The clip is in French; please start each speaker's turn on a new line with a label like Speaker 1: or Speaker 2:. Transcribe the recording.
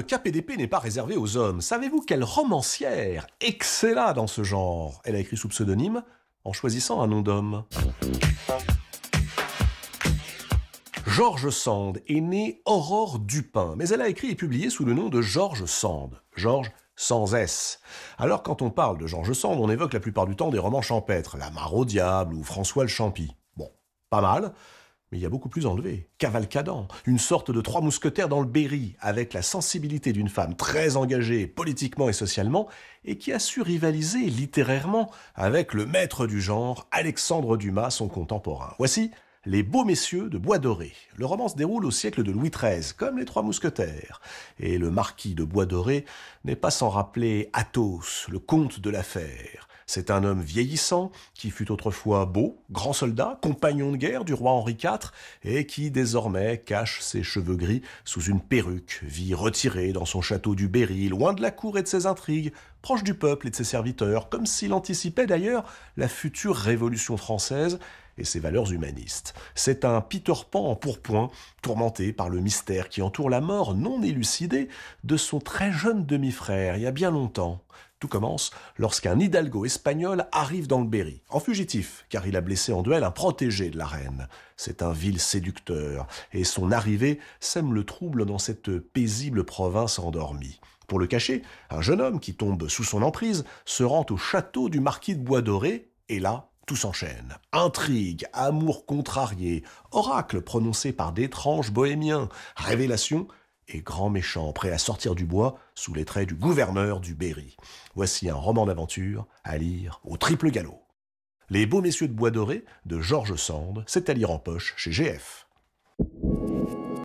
Speaker 1: Le KPDP n'est pas réservé aux hommes. Savez-vous quelle romancière excella dans ce genre Elle a écrit sous pseudonyme en choisissant un nom d'homme. Georges Sand est née Aurore Dupin, mais elle a écrit et publié sous le nom de George Sand. George sans S. Alors quand on parle de George Sand, on évoque la plupart du temps des romans champêtres, La Mare au Diable ou François le Champy. Bon, pas mal, mais il y a beaucoup plus enlevé, cavalcadant, une sorte de trois mousquetaires dans le Berry, avec la sensibilité d'une femme très engagée politiquement et socialement, et qui a su rivaliser littérairement avec le maître du genre, Alexandre Dumas, son contemporain. Voici les Beaux Messieurs de Bois Doré. Le roman se déroule au siècle de Louis XIII, comme les Trois Mousquetaires. Et le marquis de Bois Doré n'est pas sans rappeler Athos, le comte de l'affaire. C'est un homme vieillissant, qui fut autrefois beau, grand soldat, compagnon de guerre du roi Henri IV, et qui désormais cache ses cheveux gris sous une perruque, vit retiré dans son château du Berry, loin de la cour et de ses intrigues, proche du peuple et de ses serviteurs, comme s'il anticipait d'ailleurs la future Révolution française ses valeurs humanistes. C'est un Peter Pan en pourpoint, tourmenté par le mystère qui entoure la mort non élucidée de son très jeune demi-frère il y a bien longtemps. Tout commence lorsqu'un hidalgo espagnol arrive dans le Berry, en fugitif, car il a blessé en duel un protégé de la reine. C'est un vil séducteur, et son arrivée sème le trouble dans cette paisible province endormie. Pour le cacher, un jeune homme qui tombe sous son emprise se rend au château du marquis de Bois Doré, et là, tout s'enchaîne. Intrigue, amour contrarié, oracle prononcé par d'étranges bohémiens, révélation et grand méchant prêt à sortir du bois sous les traits du gouverneur du Berry. Voici un roman d'aventure à lire au triple galop. Les beaux messieurs de Bois Doré de Georges Sand, c'est à lire en poche chez GF.